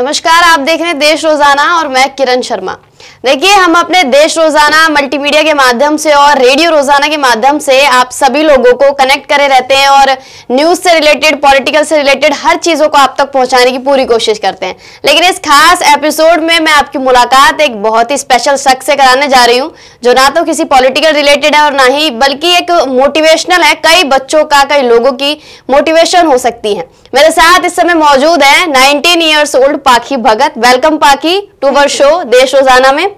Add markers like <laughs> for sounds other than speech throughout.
नमस्कार आप देख रहे हैं देश रोजाना और मैं किरण शर्मा देखिए हम अपने देश रोजाना मल्टीमीडिया के माध्यम से और रेडियो रोजाना के माध्यम से आप सभी लोगों को कनेक्ट करे रहते हैं और न्यूज से रिलेटेड पॉलिटिकल से रिलेटेड हर चीजों को आप तक पहुंचाने की पूरी कोशिश करते हैं लेकिन इस खास एपिसोड में मैं आपकी मुलाकात एक बहुत ही स्पेशल शख्स से कराने जा रही हूँ जो ना तो किसी पॉलिटिकल रिलेटेड है और ना ही बल्कि एक मोटिवेशनल है कई बच्चों का कई लोगों की मोटिवेशन हो सकती है मेरे साथ इस समय मौजूद है 19 years old Pakhi Bhagat welcome Pakhi to our show Desh Rozana में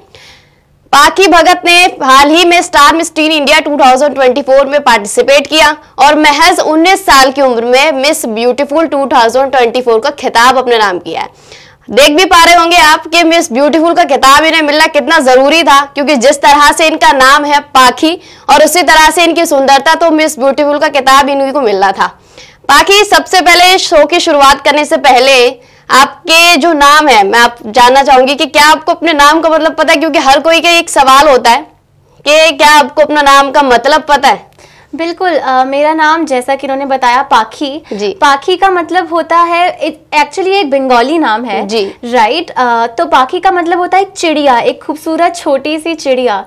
पाखी भगत ने हाल ही में स्टार मिस टीन इंडिया 2024 में पार्टिसिपेट किया और महज 19 साल की उम्र में मिस ब्यूटीफुल 2024 का खिताब अपने नाम किया है देख भी पा रहे होंगे आप कि मिस ब्यूटीफुल का खिताब इन्हें मिलना कितना जरूरी था क्योंकि जिस तरह से इनका नाम है पाखी और उसी तरह से इनकी सुंदरता तो मिस ब्यूटीफुल का खिताब इन्हीं को मिलना था बाकी सबसे पहले शो की शुरुआत करने से पहले आपके जो नाम है मैं आप जानना चाहूंगी कि क्या आपको अपने नाम का मतलब पता है क्योंकि हर कोई का एक सवाल होता है कि क्या आपको अपना नाम का मतलब पता है बिल्कुल आ, मेरा नाम जैसा कि उन्होंने बताया पाखी जी पाखी का मतलब होता है एक्चुअली एक बंगाली नाम है जी राइट आ, तो पाखी का मतलब होता है एक चिड़िया एक खूबसूरत छोटी सी चिड़िया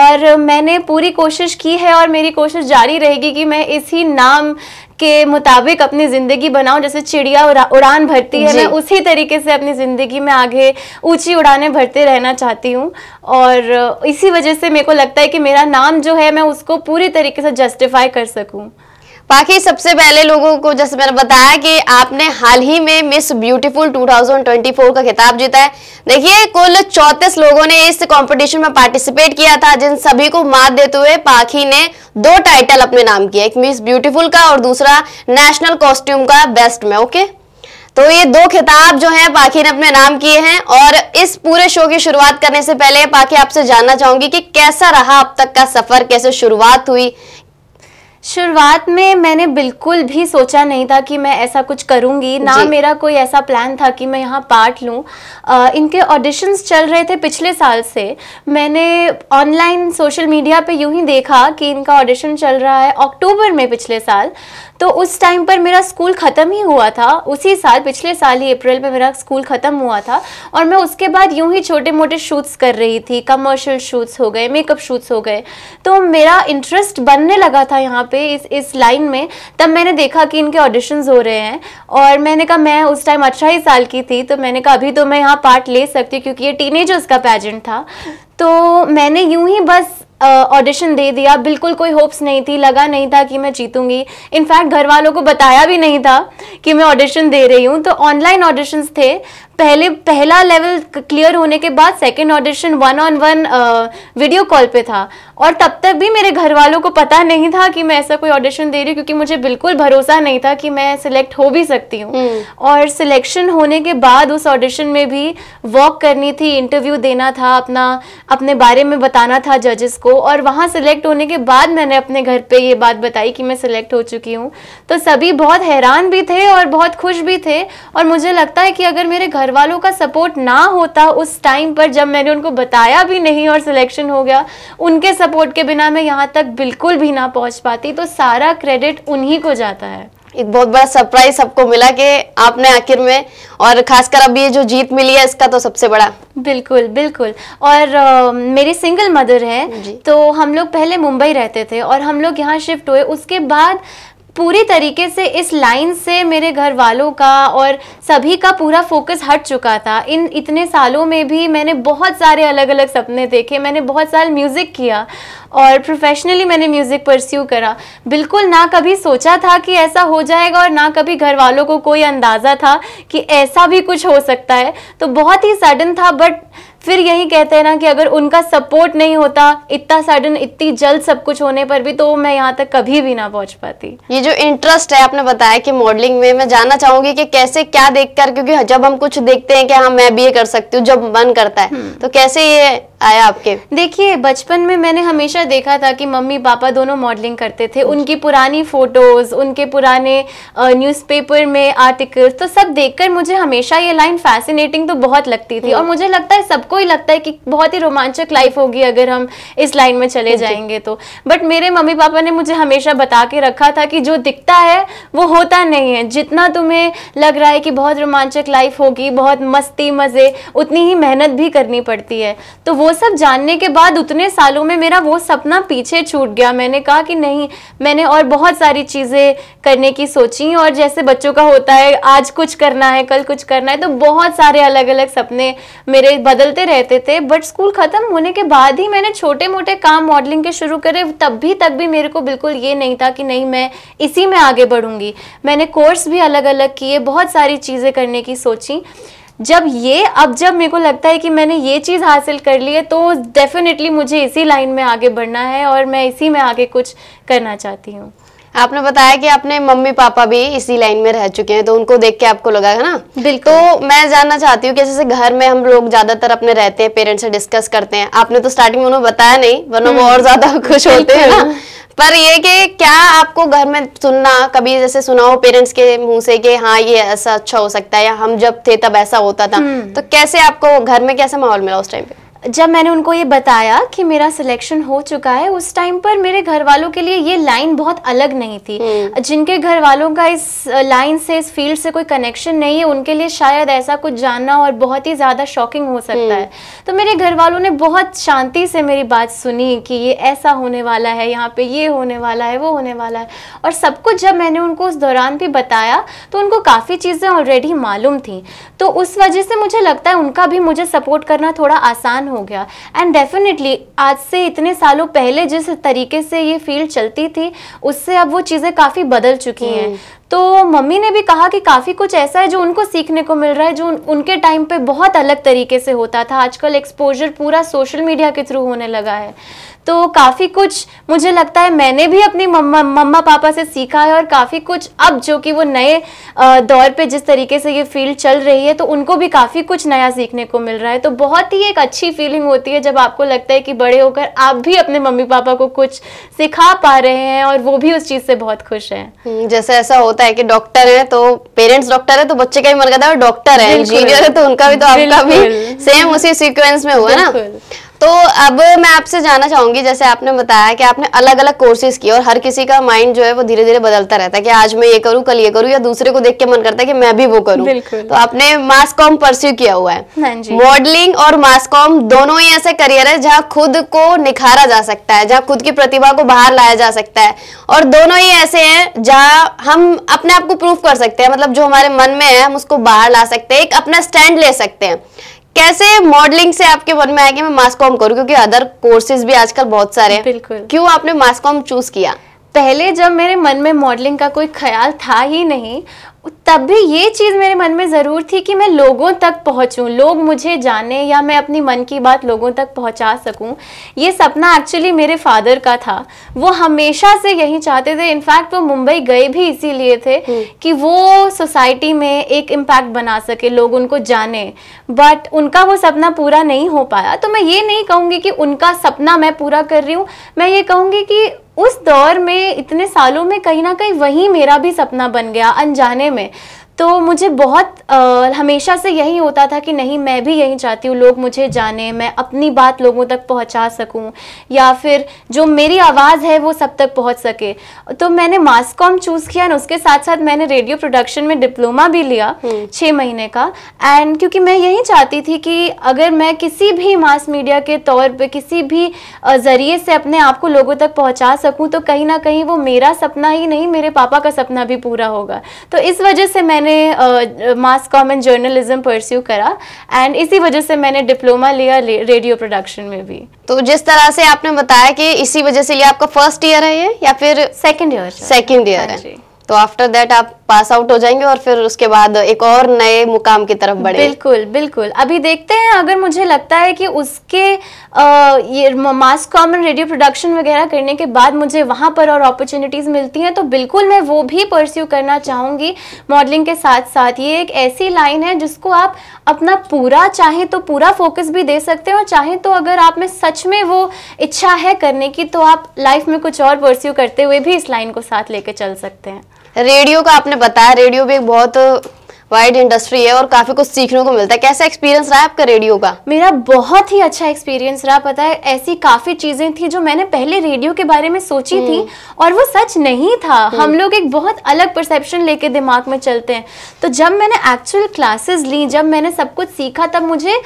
और मैंने पूरी कोशिश की है और मेरी कोशिश जारी रहेगी कि मैं इसी नाम के मुताबिक अपनी ज़िंदगी बनाऊं जैसे चिड़िया उड़ा, उड़ान भरती है मैं उसी तरीके से अपनी ज़िंदगी में आगे ऊंची उड़ानें भरते रहना चाहती हूं और इसी वजह से मेरे को लगता है कि मेरा नाम जो है मैं उसको पूरी तरीके से जस्टिफाई कर सकूं बाकी सबसे पहले लोगों को जैसे मैंने बताया कि आपने हाल ही में मिस ब्यूटीफुल 2024 का खिताब जीता है देखिए कुल चौतीस लोगों ने इस कंपटीशन में पार्टिसिपेट किया था जिन सभी को मात देते हुए पाखी ने दो टाइटल अपने नाम किया एक मिस ब्यूटीफुल का और दूसरा नेशनल कॉस्ट्यूम का बेस्ट में ओके तो ये दो खिताब जो है पाखी ने अपने नाम किए हैं और इस पूरे शो की शुरुआत करने से पहले पाखी आपसे जानना चाहूंगी कि कैसा रहा अब तक का सफर कैसे शुरुआत हुई शुरुआत में मैंने बिल्कुल भी सोचा नहीं था कि मैं ऐसा कुछ करूंगी ना मेरा कोई ऐसा प्लान था कि मैं यहाँ पार्ट लूँ इनके ऑडिशंस चल रहे थे पिछले साल से मैंने ऑनलाइन सोशल मीडिया पे यूं ही देखा कि इनका ऑडिशन चल रहा है अक्टूबर में पिछले साल तो उस टाइम पर मेरा स्कूल ख़त्म ही हुआ था उसी साल पिछले साल ही अप्रैल में मेरा स्कूल ख़त्म हुआ था और मैं उसके बाद यूं ही छोटे मोटे शूट्स कर रही थी कमर्शियल शूट्स हो गए मेकअप शूट्स हो गए तो मेरा इंटरेस्ट बनने लगा था यहाँ पे इस इस लाइन में तब मैंने देखा कि इनके ऑडिशंस हो रहे हैं और मैंने कहा मैं उस टाइम अठारह अच्छा साल की थी तो मैंने कहा अभी तो मैं यहाँ पार्ट ले सकती हूँ क्योंकि ये टीनेजर्स का पैजेंट था तो मैंने यूं ही बस ऑडिशन uh, दे दिया बिल्कुल कोई होप्स नहीं थी लगा नहीं था कि मैं जीतूंगी इनफैक्ट घर वालों को बताया भी नहीं था कि मैं ऑडिशन दे रही हूँ तो ऑनलाइन ऑडिशंस थे पहले पहला लेवल क्लियर होने के बाद second audition one on one video call पे था और तब तक भी मेरे घर वालों को पता नहीं था कि मैं ऐसा कोई ऑडिशन दे रही हूँ क्योंकि मुझे बिल्कुल भरोसा नहीं था कि मैं सिलेक्ट हो भी सकती हूँ हम्म। और सिलेक्शन होने के बाद उस ऑडिशन में भी वॉक करनी थी इंटरव्यू देना था अपना अपने बारे में बताना था जजेस को और वहाँ सिलेक्ट होने के बाद मैंने अपने घर पर ये बात बताई कि मैं सिलेक्ट हो चुकी हूँ तो सभी बहुत हैरान भी थे और बहुत खुश भी थे और मुझे लगता है कि अगर मेरे घर वालों का सपोर्ट ना होता उस टाइम पर जब मैंने उनको बताया भी नहीं और सिलेक्शन हो गया उनके साथ सपोर्ट के बिना मैं यहाँ तक बिल्कुल भी ना पहुँच पाती तो सारा क्रेडिट उन्हीं को जाता है एक बहुत बड़ा सरप्राइज सबको मिला कि आपने आखिर में और खासकर अब ये जो जीत मिली है इसका तो सबसे बड़ा बिल्कुल बिल्कुल और आ, मेरी सिंगल मदर है तो हम लोग पहले मुंबई रहते थे और हम लोग यहाँ शिफ्ट हुए उसके बाद पूरी तरीके से इस लाइन से मेरे घर वालों का और सभी का पूरा फोकस हट चुका था इन इतने सालों में भी मैंने बहुत सारे अलग अलग सपने देखे मैंने बहुत साल म्यूज़िक किया और प्रोफेशनली मैंने म्यूज़िक परस्यू करा बिल्कुल ना कभी सोचा था कि ऐसा हो जाएगा और ना कभी घर वालों को कोई अंदाज़ा था कि ऐसा भी कुछ हो सकता है तो बहुत ही सडन था बट फिर यही कहते हैं ना कि अगर उनका सपोर्ट नहीं होता इतना सडन इतनी जल्द सब कुछ होने पर भी तो मैं यहाँ तक कभी भी ना पहुंच पाती ये जो इंटरेस्ट है आपने बताया कि मॉडलिंग में मैं जानना चाहूंगी कि कैसे क्या देखकर क्योंकि जब हम कुछ देखते हैं कि हाँ मैं भी ये कर सकती हूँ जब मन करता है हम्म। तो कैसे ये आया आपके देखिए बचपन में मैंने हमेशा देखा था कि मम्मी पापा दोनों मॉडलिंग करते थे उनकी पुरानी फोटोज उनके पुराने न्यूज़पेपर में आर्टिकल्स तो सब देखकर मुझे हमेशा ये लाइन फैसिनेटिंग तो बहुत लगती थी हम्म। और मुझे लगता है सबको सबको ही लगता है कि बहुत ही रोमांचक लाइफ होगी अगर हम इस लाइन में चले जाएंगे तो बट मेरे मम्मी पापा ने मुझे हमेशा बता के रखा था कि जो दिखता है वो होता नहीं है जितना तुम्हें लग रहा है कि बहुत रोमांचक लाइफ होगी बहुत मस्ती मज़े उतनी ही मेहनत भी करनी पड़ती है तो वो सब जानने के बाद उतने सालों में मेरा वो सपना पीछे छूट गया मैंने कहा कि नहीं मैंने और बहुत सारी चीज़ें करने की सोची और जैसे बच्चों का होता है आज कुछ करना है कल कुछ करना है तो बहुत सारे अलग अलग सपने मेरे बदलते करते रहते थे बट स्कूल ख़त्म होने के बाद ही मैंने छोटे मोटे काम मॉडलिंग के शुरू करे तब भी तक भी मेरे को बिल्कुल ये नहीं था कि नहीं मैं इसी में आगे बढ़ूंगी मैंने कोर्स भी अलग अलग किए बहुत सारी चीज़ें करने की सोची जब ये अब जब मेरे को लगता है कि मैंने ये चीज़ हासिल कर ली है तो डेफिनेटली मुझे इसी लाइन में आगे बढ़ना है और मैं इसी में आगे कुछ करना चाहती हूँ आपने बताया कि आपने मम्मी पापा भी इसी लाइन में रह चुके हैं तो उनको देख के आपको लगा है ना बिल्कुल तो मैं जानना चाहती हूँ कि जैसे घर में हम लोग ज्यादातर अपने रहते हैं पेरेंट्स से डिस्कस करते हैं आपने तो स्टार्टिंग में उन्हें बताया नहीं वरना वो हम्म। और ज्यादा <laughs> खुश होते हैं ना पर ये कि क्या आपको घर में सुनना कभी जैसे सुना हो पेरेंट्स के मुंह से कि हाँ ये ऐसा अच्छा हो सकता है या हम जब थे तब ऐसा होता था हम्म। तो कैसे आपको घर में कैसा माहौल मिला उस टाइम पे जब मैंने उनको ये बताया कि मेरा सिलेक्शन हो चुका है उस टाइम पर मेरे घर वालों के लिए ये लाइन बहुत अलग नहीं थी हम्म। जिनके घर वालों का इस लाइन से इस फील्ड से कोई कनेक्शन नहीं है उनके लिए शायद ऐसा कुछ जानना और बहुत ही ज़्यादा शॉकिंग हो सकता हम्म। है तो मेरे घर वालों ने बहुत शांति से मेरी बात सुनी कि ये ऐसा होने वाला है यहाँ पे ये होने वाला है वो होने वाला है और सब कुछ जब मैंने उनको उस दौरान भी बताया तो उनको काफ़ी चीज़ें ऑलरेडी मालूम थी तो उस वजह से मुझे लगता है उनका भी मुझे सपोर्ट करना थोड़ा आसान हो गया एंड डेफिनेटली आज से इतने सालों पहले जिस तरीके से ये फील्ड चलती थी उससे अब वो चीज़ें काफ़ी बदल चुकी हैं हम्म। तो मम्मी ने भी कहा कि काफ़ी कुछ ऐसा है जो उनको सीखने को मिल रहा है जो उन, उनके टाइम पे बहुत अलग तरीके से होता था आजकल एक्सपोजर पूरा सोशल मीडिया के थ्रू होने लगा है तो काफ़ी कुछ मुझे लगता है मैंने भी अपनी मम्मा मम्मा पापा से सीखा है और काफ़ी कुछ अब जो कि वो नए दौर पे जिस तरीके से ये फील्ड चल रही है तो उनको भी काफ़ी कुछ नया सीखने को मिल रहा है तो बहुत ही एक अच्छी फीलिंग होती है जब आपको लगता है कि बड़े होकर आप भी अपने मम्मी पापा को कुछ सिखा पा रहे हैं और वो भी उस चीज़ से बहुत खुश हैं हम्म, जैसे ऐसा होता है कि डॉक्टर है तो पेरेंट्स डॉक्टर है तो बच्चे का भी मन करता है और डॉक्टर है इंजीनियर है तो उनका भी तो आपका भी सेम उसी सीक्वेंस में हुआ ना तो अब मैं आपसे जानना चाहूंगी जैसे आपने बताया कि आपने अलग अलग कोर्सेज किए और हर किसी का माइंड जो है वो धीरे धीरे बदलता रहता है कि आज मैं ये करूँ कल ये करूँ या दूसरे को देख के मन करता है कि मैं भी वो करूँ तो आपने मास कॉम परस्यू किया हुआ है मॉडलिंग हाँ और मास कॉम दोनों ही ऐसे करियर है जहाँ खुद को निखारा जा सकता है जहाँ खुद की प्रतिभा को बाहर लाया जा सकता है और दोनों ही ऐसे है जहाँ हम अपने आप को प्रूव कर सकते हैं मतलब जो हमारे मन में है हम उसको बाहर ला सकते हैं एक अपना स्टैंड ले सकते हैं कैसे मॉडलिंग से आपके मन में आया कि मैं मास्कॉम करूँ क्योंकि अदर कोर्सेज भी आजकल बहुत सारे हैं बिल्कुल क्यों आपने मास्कॉम चूज किया पहले जब मेरे मन में मॉडलिंग का कोई ख्याल था ही नहीं तब भी ये चीज़ मेरे मन में ज़रूर थी कि मैं लोगों तक पहुँचूँ लोग मुझे जाने या मैं अपनी मन की बात लोगों तक पहुँचा सकूँ ये सपना एक्चुअली मेरे फादर का था वो हमेशा से यही चाहते थे इनफैक्ट वो मुंबई गए भी इसीलिए थे हम्म। कि वो सोसाइटी में एक इम्पैक्ट बना सके लोग उनको जाने बट उनका वो सपना पूरा नहीं हो पाया तो मैं ये नहीं कहूँगी कि उनका सपना मैं पूरा कर रही हूँ मैं ये कहूँगी कि उस दौर में इतने सालों में कहीं ना कहीं वही मेरा भी सपना बन गया अनजाने में तो मुझे बहुत आ, हमेशा से यही होता था कि नहीं मैं भी यही चाहती हूँ लोग मुझे जाने मैं अपनी बात लोगों तक पहुँचा सकूँ या फिर जो मेरी आवाज़ है वो सब तक पहुँच सके तो मैंने मास कॉम चूज़ किया और उसके साथ साथ मैंने रेडियो प्रोडक्शन में डिप्लोमा भी लिया हम्म। छः महीने का एंड क्योंकि मैं यही चाहती थी कि अगर मैं किसी भी मास मीडिया के तौर पर किसी भी ज़रिए से अपने आप को लोगों तक पहुँचा सकूँ तो कहीं ना कहीं वो मेरा सपना ही नहीं मेरे पापा का सपना भी पूरा होगा तो इस वजह से मैंने मैंने मास कॉमन जर्नलिज्म परस्यू करा एंड इसी वजह से मैंने डिप्लोमा लिया रेडियो प्रोडक्शन में भी तो जिस तरह से आपने बताया कि इसी वजह से लिया आपका फर्स्ट ईयर है ये या फिर सेकंड ईयर सेकंड ईयर है हाँ तो आफ्टर दैट आप पास आउट हो जाएंगे और फिर उसके बाद एक और नए मुकाम की तरफ बढ़े बिल्कुल बिल्कुल अभी देखते हैं अगर मुझे लगता है कि उसके ये mass comm and radio production वगैरह करने के बाद मुझे वहाँ पर और अपॉर्चुनिटीज़ मिलती हैं तो बिल्कुल मैं वो भी परस्यू करना चाहूँगी मॉडलिंग के साथ साथ ये एक ऐसी लाइन है जिसको आप अपना पूरा चाहें तो पूरा फोकस भी दे सकते हैं और चाहें तो अगर आप में सच में वो इच्छा है करने की तो आप लाइफ में कुछ और परस्यू करते हुए भी इस लाइन को साथ ले चल सकते हैं रेडियो का आपने बताया रेडियो भी एक बहुत वाइड इंडस्ट्री है और काफी कुछ सीखने को मिलता है कैसा एक्सपीरियंस रहा आपका रेडियो का मेरा बहुत ही अच्छा एक्सपीरियंस रहा पता है ऐसी काफी चीजें थी जो मैंने पहले रेडियो के बारे में सोची थी हम्म। और वो सच नहीं था हम्म। हम लोग एक बहुत अलग परसेप्शन लेके दिमाग में चलते हैं तो जब मैंने एक्चुअल क्लासेस ली जब मैंने सब कुछ सीखा तब मुझे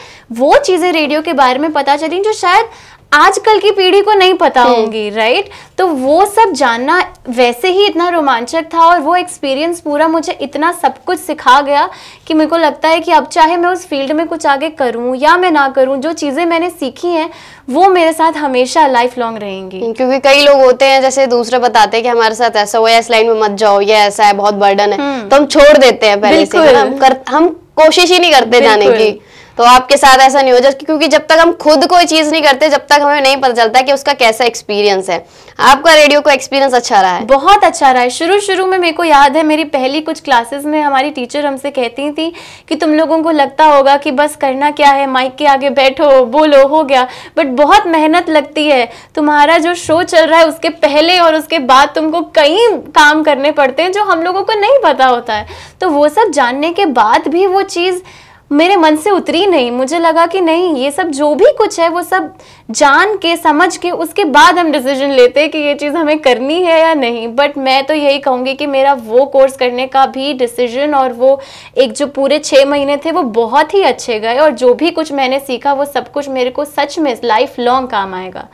वो चीजें रेडियो के बारे में पता चली जो शायद आजकल की पीढ़ी को नहीं पता हम्म। होंगी राइट तो वो सब जानना वैसे ही इतना रोमांचक था और वो एक्सपीरियंस पूरा मुझे इतना सब कुछ सिखा गया कि मेरे को लगता है कि अब चाहे मैं उस फील्ड में कुछ आगे करूं या मैं ना करूं जो चीज़ें मैंने सीखी हैं वो मेरे साथ हमेशा लाइफ लॉन्ग रहेंगी हम्म, क्योंकि कई लोग होते हैं जैसे दूसरे बताते हैं कि हमारे साथ ऐसा हुआ इस लाइन में मत जाओ या ऐसा है बहुत बर्डन है हम्म। तो हम छोड़ देते हैं पहले से हम कोशिश ही नहीं करते जाने की तो आपके साथ ऐसा नहीं हो जाए क्योंकि जब तक हम खुद कोई चीज़ नहीं करते जब तक हमें नहीं पता चलता कि उसका कैसा एक्सपीरियंस है आपका रेडियो का एक्सपीरियंस अच्छा रहा है बहुत अच्छा रहा है शुरू शुरू में मेरे को याद है मेरी पहली कुछ क्लासेस में हमारी टीचर हमसे कहती थी कि तुम लोगों को लगता होगा कि बस करना क्या है माइक के आगे बैठो बोलो हो गया बट बहुत मेहनत लगती है तुम्हारा जो शो चल रहा है उसके पहले और उसके बाद तुमको कई काम करने पड़ते हैं जो हम लोगों को नहीं पता होता है तो वो सब जानने के बाद भी वो चीज़ मेरे मन से उतरी नहीं मुझे लगा कि नहीं ये सब जो भी कुछ है वो सब जान के समझ के उसके बाद हम डिसीजन लेते हैं कि ये चीज़ हमें करनी है या नहीं बट मैं तो यही कहूँगी कि मेरा वो कोर्स करने का भी डिसीजन और वो एक जो पूरे छः महीने थे वो बहुत ही अच्छे गए और जो भी कुछ मैंने सीखा वो सब कुछ मेरे को सच में लाइफ लॉन्ग काम आएगा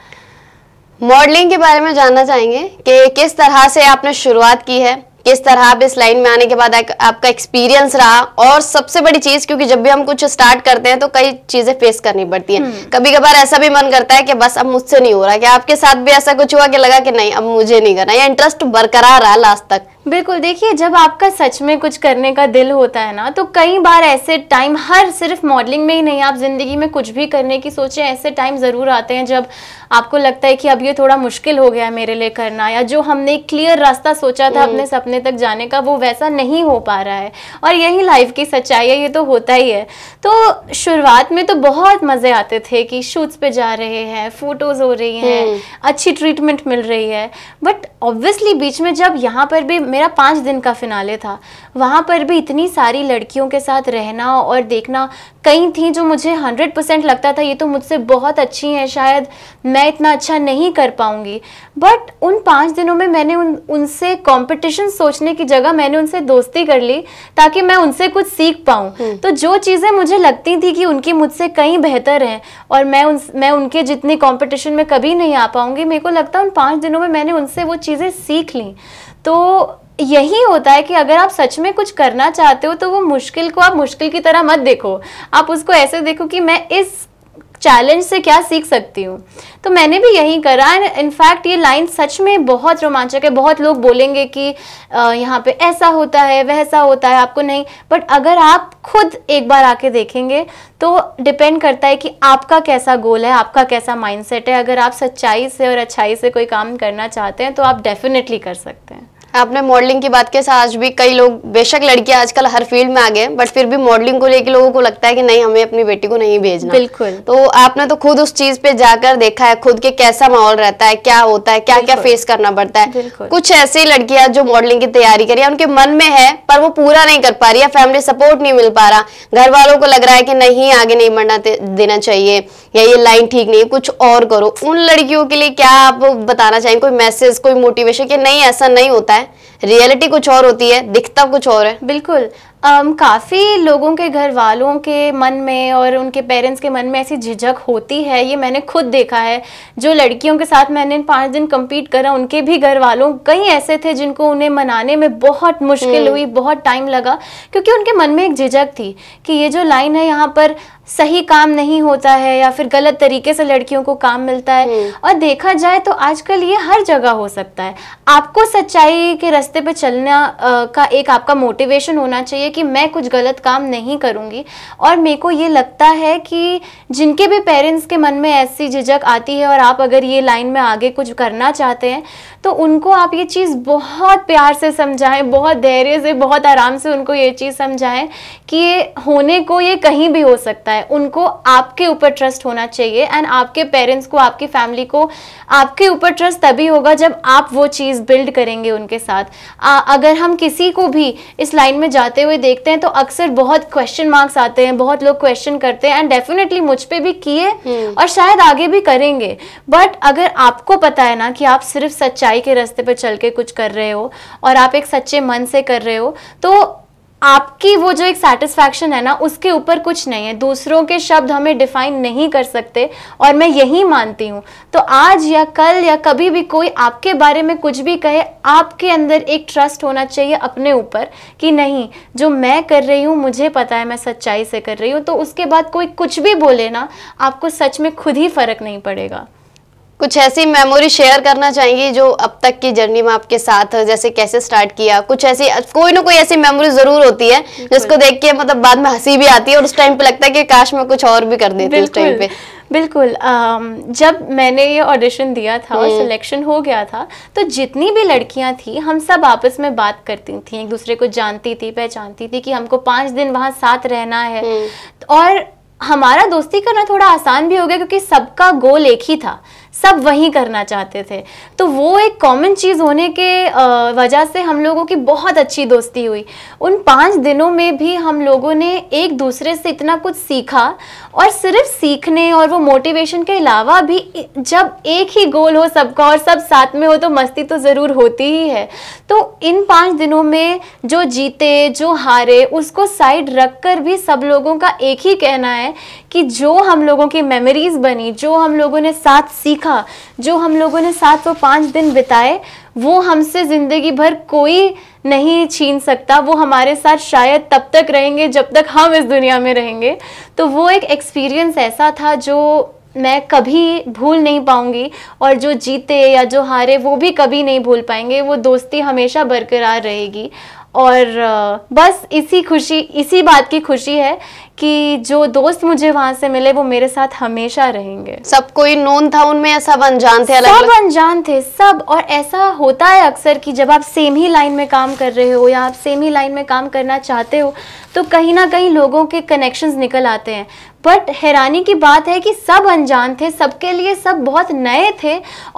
मॉडलिंग के बारे में जानना चाहेंगे कि किस तरह से आपने शुरुआत की है किस तरह आप इस लाइन में आने के बाद आपका एक्सपीरियंस रहा और सबसे बड़ी चीज क्योंकि जब भी हम कुछ स्टार्ट करते हैं तो कई चीजें फेस करनी पड़ती हैं हम्म। कभी कभार ऐसा भी मन करता है कि बस अब मुझसे नहीं हो रहा कि आपके साथ भी ऐसा कुछ हुआ कि लगा कि नहीं अब मुझे नहीं करना या इंटरेस्ट बरकरार रहा लास्ट तक बिल्कुल देखिए जब आपका सच में कुछ करने का दिल होता है ना तो कई बार ऐसे टाइम हर सिर्फ मॉडलिंग में ही नहीं आप ज़िंदगी में कुछ भी करने की सोचें ऐसे टाइम ज़रूर आते हैं जब आपको लगता है कि अब ये थोड़ा मुश्किल हो गया है मेरे लिए करना या जो हमने क्लियर रास्ता सोचा था हम्म। अपने सपने सामने तक जाने का वो वैसा नहीं हो पा रहा है और यही लाइफ की सच्चाई है ये तो होता ही है तो शुरुआत में तो बहुत मज़े आते थे कि शूट्स पे जा रहे हैं फ़ोटोज़ हो रही हैं हम्म। अच्छी ट्रीटमेंट मिल रही है बट ऑब्वियसली बीच में जब यहाँ पर भी मेरा पाँच दिन का फिनाले था वहाँ पर भी इतनी सारी लड़कियों के साथ रहना और देखना कई थी जो मुझे हंड्रेड परसेंट लगता था ये तो मुझसे बहुत अच्छी हैं शायद मैं इतना अच्छा नहीं कर पाऊंगी बट उन पाँच दिनों में मैंने उन उनसे कॉम्पिटिशन सोचने की जगह मैंने उनसे दोस्ती कर ली ताकि मैं उनसे कुछ सीख पाऊँ हम्म। तो जो चीज़ें मुझे लगती थी कि उनकी मुझसे कहीं बेहतर हैं और मैं उन मैं उनके जितने कॉम्पिटिशन में कभी नहीं आ पाऊँगी मेरे को लगता है उन पाँच दिनों में मैंने उनसे वो चीज़ें सीख ली तो यही होता है कि अगर आप सच में कुछ करना चाहते हो तो वो मुश्किल को आप मुश्किल की तरह मत देखो आप उसको ऐसे देखो कि मैं इस चैलेंज से क्या सीख सकती हूँ तो मैंने भी यही करा एंड इनफैक्ट ये लाइन सच में बहुत रोमांचक है बहुत लोग बोलेंगे कि यहाँ पे ऐसा होता है वैसा होता है आपको नहीं बट अगर आप खुद एक बार आके देखेंगे तो डिपेंड करता है कि आपका कैसा गोल है आपका कैसा माइंडसेट है अगर आप सच्चाई से और अच्छाई से कोई काम करना चाहते हैं तो आप डेफिनेटली कर सकते हैं आपने मॉडलिंग की बात किया आज भी कई लोग बेशक लड़कियां आजकल हर फील्ड में आ गए बट फिर भी मॉडलिंग को लेकर लोगों को लगता है कि नहीं हमें अपनी बेटी को नहीं भेजना बिल्कुल तो आपने तो खुद उस चीज पे जाकर देखा है खुद के कैसा माहौल रहता है क्या होता है क्या क्या फेस करना पड़ता है कुछ ऐसी लड़कियां जो मॉडलिंग की तैयारी करी है उनके मन में है पर वो पूरा नहीं कर पा रही है फैमिली सपोर्ट नहीं मिल पा रहा घर वालों को लग रहा है कि नहीं आगे नहीं बढ़ना देना चाहिए या ये लाइन ठीक नहीं है कुछ और करो उन लड़कियों के लिए क्या आप बताना चाहेंगे कोई मैसेज कोई मोटिवेशन कि नहीं ऐसा नहीं होता है रियलिटी कुछ और होती है दिखता कुछ और है बिल्कुल um, काफ़ी लोगों के घर वालों के मन में और उनके पेरेंट्स के मन में ऐसी झिझक होती है ये मैंने खुद देखा है जो लड़कियों के साथ मैंने पाँच दिन कम्पीट करा उनके भी घर वालों कई ऐसे थे जिनको उन्हें मनाने में बहुत मुश्किल हुई हम्म। बहुत टाइम लगा क्योंकि उनके मन में एक झिझक थी कि ये जो लाइन है यहाँ पर सही काम नहीं होता है या फिर गलत तरीके से लड़कियों को काम मिलता है हम्म। और देखा जाए तो आजकल ये हर जगह हो सकता है आपको सच्चाई के रास्ते पे चलना का एक आपका मोटिवेशन होना चाहिए कि मैं कुछ गलत काम नहीं करूँगी और मेरे को ये लगता है कि जिनके भी पेरेंट्स के मन में ऐसी झिझक आती है और आप अगर ये लाइन में आगे कुछ करना चाहते हैं तो उनको आप ये चीज़ बहुत प्यार से समझाएं बहुत धैर्य से बहुत आराम से उनको ये चीज़ समझाएं कि ये होने को ये कहीं भी हो सकता है उनको आपके ऊपर ट्रस्ट होना चाहिए एंड आपके पेरेंट्स को आपकी फैमिली को आपके ऊपर ट्रस्ट तभी होगा जब आप वो चीज़ बिल्ड करेंगे उनके साथ आ, अगर हम किसी को भी इस लाइन में जाते हुए देखते हैं तो अक्सर बहुत क्वेश्चन मार्क्स आते हैं बहुत लोग क्वेश्चन करते हैं एंड डेफिनेटली मुझ पर भी किए हम्म। और शायद आगे भी करेंगे बट अगर आपको पता है ना कि आप सिर्फ सच्चाई के रास्ते पर चल के कुछ कर रहे हो और आप एक सच्चे मन से कर रहे हो तो आपकी वो जो एक सेटिस्फैक्शन है ना उसके ऊपर कुछ नहीं है दूसरों के शब्द हमें डिफाइन नहीं कर सकते और मैं यही मानती हूँ तो आज या कल या कभी भी कोई आपके बारे में कुछ भी कहे आपके अंदर एक ट्रस्ट होना चाहिए अपने ऊपर कि नहीं जो मैं कर रही हूँ मुझे पता है मैं सच्चाई से कर रही हूँ तो उसके बाद कोई कुछ भी बोले ना आपको सच में खुद ही फ़र्क नहीं पड़ेगा कुछ ऐसी मेमोरी शेयर करना चाहेंगी जो अब तक की जर्नी में आपके साथ जैसे कैसे स्टार्ट किया कुछ ऐसी कोई ना कोई ऐसी मेमोरी जरूर होती है जिसको देख के मतलब बाद में हंसी भी आती है और उस टाइम पे लगता है कि काश मैं कुछ और भी कर देती उस टाइम पे बिल्कुल जब मैंने ये ऑडिशन दिया था और सिलेक्शन हम्म। हो गया था तो जितनी भी लड़कियां थी हम सब आपस में बात करती थी एक दूसरे को जानती थी पहचानती थी कि हमको पाँच दिन वहाँ साथ रहना है हम्म। और हमारा दोस्ती करना थोड़ा आसान भी हो गया क्योंकि सबका गोल एक ही था सब वहीं करना चाहते थे तो वो एक कॉमन चीज़ होने के वजह से हम लोगों की बहुत अच्छी दोस्ती हुई उन पाँच दिनों में भी हम लोगों ने एक दूसरे से इतना कुछ सीखा और सिर्फ सीखने और वो मोटिवेशन के अलावा भी जब एक ही गोल हो सबका और सब साथ में हो तो मस्ती तो ज़रूर होती ही है तो इन पाँच दिनों में जो जीते जो हारे उसको साइड रख कर भी सब लोगों का एक ही कहना है कि जो हम लोगों की मेमोरीज़ बनी जो हम लोगों ने साथ सीखा सीखा जो हम लोगों ने सात व पाँच दिन बिताए वो हमसे ज़िंदगी भर कोई नहीं छीन सकता वो हमारे साथ शायद तब तक रहेंगे जब तक हम इस दुनिया में रहेंगे तो वो एक एक्सपीरियंस ऐसा था जो मैं कभी भूल नहीं पाऊंगी और जो जीते या जो हारे वो भी कभी नहीं भूल पाएंगे वो दोस्ती हमेशा बरकरार रहेगी और बस इसी खुशी इसी बात की खुशी है कि जो दोस्त मुझे वहां से मिले वो मेरे साथ हमेशा रहेंगे सब कोई नोन था उनमें या सब अनजान थे अलग सब अनजान थे सब और ऐसा होता है अक्सर कि जब आप सेम ही लाइन में काम कर रहे हो या आप सेम ही लाइन में काम करना चाहते हो तो कहीं ना कहीं लोगों के कनेक्शंस निकल आते हैं बट हैरानी की बात है कि सब अनजान थे सबके लिए सब बहुत नए थे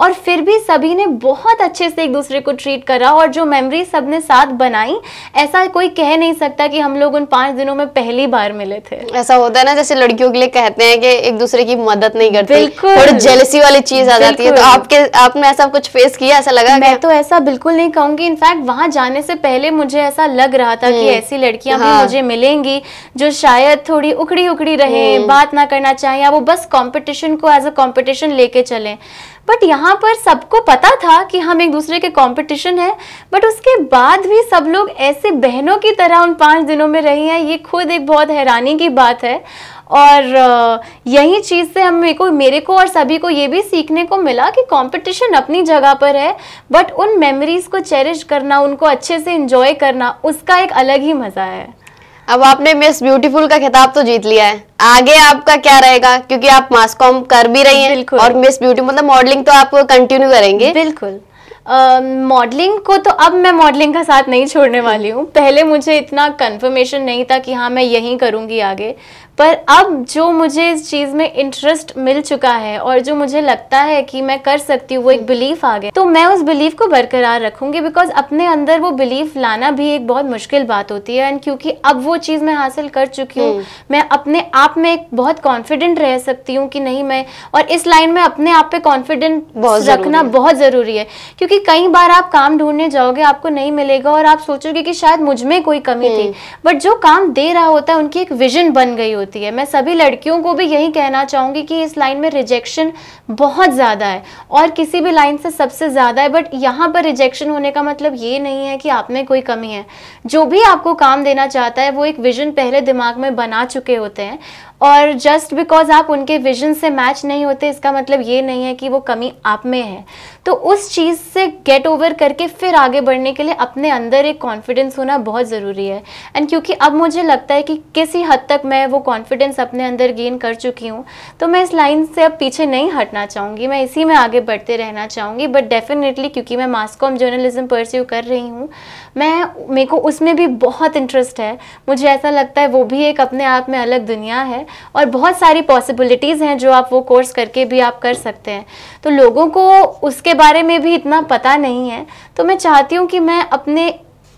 और फिर भी सभी ने बहुत अच्छे से एक दूसरे को ट्रीट करा और जो मेमोरी सब ने साथ बनाई ऐसा कोई कह नहीं सकता कि हम लोग उन पाँच दिनों में पहली बार मिले थे ऐसा होता है ना जैसे लड़कियों के लिए कहते हैं कि एक दूसरे की मदद नहीं करते बिल्कुल जेलसी वाली चीज आ जाती है तो आपके आपने ऐसा कुछ फेस किया ऐसा लगा मैं तो ऐसा बिल्कुल नहीं कहूंगी इनफैक्ट वहां जाने से पहले मुझे ऐसा लग रहा था कि हम्म। ऐसी लड़कियां भी हाँ। मुझे मिलेंगी जो शायद थोड़ी उखड़ी उखड़ी रहे करें तो- बात ना करना चाहें या वो बस कंपटीशन को एज अ कंपटीशन लेके चले बट यहाँ पर सबको पता था कि हम एक दूसरे के कंपटीशन है बट उसके बाद भी सब लोग ऐसे बहनों की तरह उन पाँच दिनों में रही हैं ये खुद एक बहुत हैरानी की बात है और यही चीज़ से हम को मेरे को और सभी को ये भी सीखने को मिला कि कंपटीशन अपनी जगह पर है बट उन मेमोरीज़ को चेरिश करना उनको अच्छे से इन्जॉय करना उसका एक अलग ही मज़ा है अब आपने मिस ब्यूटीफुल का खिताब तो जीत लिया है आगे आपका क्या रहेगा क्योंकि आप मास कॉम कर भी रही हैं और मिस ब्यूटी मतलब मॉडलिंग तो आप कंटिन्यू करेंगे बिल्कुल मॉडलिंग uh, को तो अब मैं मॉडलिंग का साथ नहीं छोड़ने वाली हूँ पहले मुझे इतना कंफर्मेशन नहीं था कि हाँ मैं यहीं करूँगी आगे पर अब जो मुझे इस चीज़ में इंटरेस्ट मिल चुका है और जो मुझे लगता है कि मैं कर सकती हूँ वो एक बिलीफ आ गया तो मैं उस बिलीफ को बरकरार रखूँगी बिकॉज अपने अंदर वो बिलीफ लाना भी एक बहुत मुश्किल बात होती है एंड क्योंकि अब वो चीज़ मैं हासिल कर चुकी हूँ हम्म। मैं अपने आप में एक बहुत कॉन्फिडेंट रह सकती हूँ कि नहीं मैं और इस लाइन में अपने आप पे कॉन्फिडेंट रखना बहुत ज़रूरी है क्योंकि कई बार आप काम ढूंढने जाओगे आपको नहीं मिलेगा और आप सोचोगे कि शायद मुझ में कोई कमी थी बट हम्म। जो काम दे रहा होता है उनकी एक विजन बन गई होती होती है मैं सभी लड़कियों को भी यही कहना चाहूँगी कि इस लाइन में रिजेक्शन बहुत ज़्यादा है और किसी भी लाइन से सबसे ज़्यादा है बट यहाँ पर रिजेक्शन होने का मतलब ये नहीं है कि आप में कोई कमी है जो भी आपको काम देना चाहता है वो एक विजन पहले दिमाग में बना चुके होते हैं और जस्ट बिकॉज आप उनके विजन से मैच नहीं होते इसका मतलब ये नहीं है कि वो कमी आप में है तो उस चीज़ से गेट ओवर करके फिर आगे बढ़ने के लिए अपने अंदर एक कॉन्फिडेंस होना बहुत ज़रूरी है एंड क्योंकि अब मुझे लगता है कि किसी हद तक मैं वो कॉन्फिडेंस अपने अंदर गेन कर चुकी हूँ तो मैं इस लाइन से अब पीछे नहीं हटना चाहूँगी मैं इसी में आगे बढ़ते रहना चाहूँगी बट डेफिनेटली क्योंकि मैं मास्कॉम जर्नलिज्म परस्यू कर रही हूँ मैं मेरे को उसमें भी बहुत इंटरेस्ट है मुझे ऐसा लगता है वो भी एक अपने आप में अलग दुनिया है और बहुत सारी पॉसिबिलिटीज़ हैं जो आप वो कोर्स करके भी आप कर सकते हैं तो लोगों को उसके बारे में भी इतना पता नहीं है तो मैं चाहती हूँ कि मैं अपने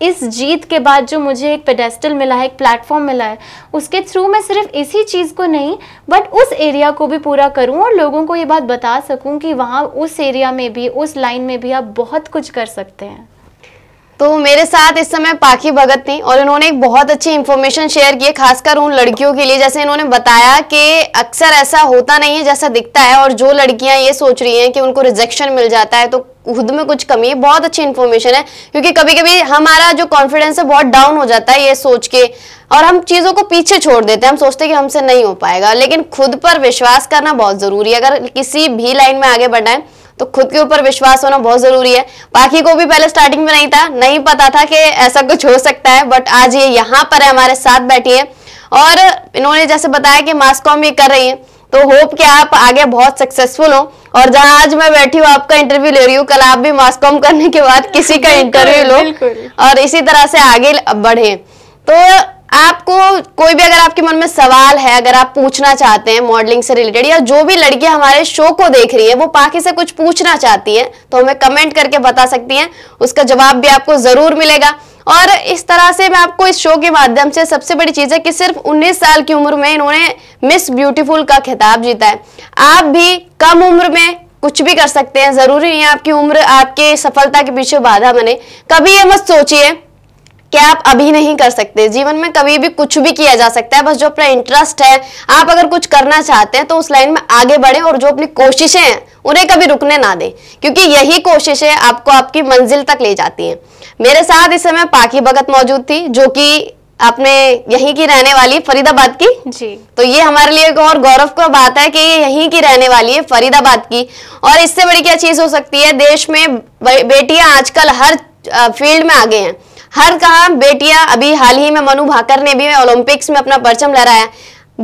इस जीत के बाद जो मुझे एक पेडेस्टल मिला है एक प्लेटफॉर्म मिला है उसके थ्रू मैं सिर्फ इसी चीज़ को नहीं बट उस एरिया को भी पूरा करूं और लोगों को ये बात बता सकूं कि वहाँ उस एरिया में भी उस लाइन में भी आप बहुत कुछ कर सकते हैं तो मेरे साथ इस समय पाखी भगत थी और इन्होंने एक बहुत अच्छी इन्फॉर्मेशन शेयर की है खासकर उन लड़कियों के लिए जैसे इन्होंने बताया कि अक्सर ऐसा होता नहीं है जैसा दिखता है और जो लड़कियां ये सोच रही हैं कि उनको रिजेक्शन मिल जाता है तो खुद में कुछ कमी है बहुत अच्छी इन्फॉर्मेशन है क्योंकि कभी कभी हमारा जो कॉन्फिडेंस है बहुत डाउन हो जाता है ये सोच के और हम चीज़ों को पीछे छोड़ देते हैं हम सोचते हैं कि हमसे नहीं हो पाएगा लेकिन खुद पर विश्वास करना बहुत ज़रूरी है अगर किसी भी लाइन में आगे बढ़ना है तो खुद के ऊपर विश्वास होना बहुत जरूरी है बाकी को भी पहले स्टार्टिंग में नहीं था नहीं पता था कि ऐसा कुछ हो सकता है बट आज ये यहाँ पर है हमारे साथ बैठी है और इन्होंने जैसे बताया कि मास्कॉम कॉम ये कर रही है तो होप कि आप आगे बहुत सक्सेसफुल हो और जहां आज मैं बैठी हूँ आपका इंटरव्यू ले रही हूँ कल आप भी मास्कॉम कॉम करने के बाद किसी का इंटरव्यू लो और इसी तरह से आगे बढ़े तो आपको कोई भी अगर आपके मन में सवाल है अगर आप पूछना चाहते हैं मॉडलिंग से रिलेटेड या जो भी लड़कियां हमारे शो को देख रही है वो पाकि से कुछ पूछना चाहती है तो हमें कमेंट करके बता सकती हैं उसका जवाब भी आपको जरूर मिलेगा और इस तरह से मैं आपको इस शो के माध्यम से सबसे बड़ी चीज़ है कि सिर्फ 19 साल की उम्र में इन्होंने मिस ब्यूटीफुल का खिताब जीता है आप भी कम उम्र में कुछ भी कर सकते हैं ज़रूरी नहीं है आपकी उम्र आपके सफलता के पीछे बाधा बने कभी ये मत सोचिए क्या आप अभी नहीं कर सकते जीवन में कभी भी कुछ भी किया जा सकता है बस जो अपना इंटरेस्ट है आप अगर कुछ करना चाहते हैं तो उस लाइन में आगे बढ़े और जो अपनी कोशिशें हैं उन्हें कभी रुकने ना दें क्योंकि यही कोशिशें आपको आपकी मंजिल तक ले जाती हैं मेरे साथ इस समय पाखी भगत मौजूद थी जो कि आपने यहीं की रहने वाली है फरीदाबाद की जी तो ये हमारे लिए एक और गौरव का बात है कि ये यहीं की रहने वाली है फरीदाबाद की और इससे बड़ी क्या चीज हो सकती है देश में बेटियां आजकल हर फील्ड में आगे हैं हर कहा बेटियां अभी हाल ही में मनु भाकर ने भी ओलंपिक्स में अपना परचम लहराया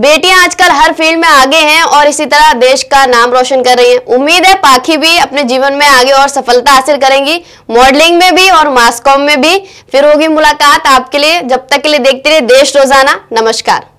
बेटियां आजकल हर फील्ड में आगे हैं और इसी तरह देश का नाम रोशन कर रही हैं उम्मीद है पाखी भी अपने जीवन में आगे और सफलता हासिल करेंगी मॉडलिंग में भी और मास्कॉम में भी फिर होगी मुलाकात आपके लिए जब तक के लिए देखते रहे देश रोजाना नमस्कार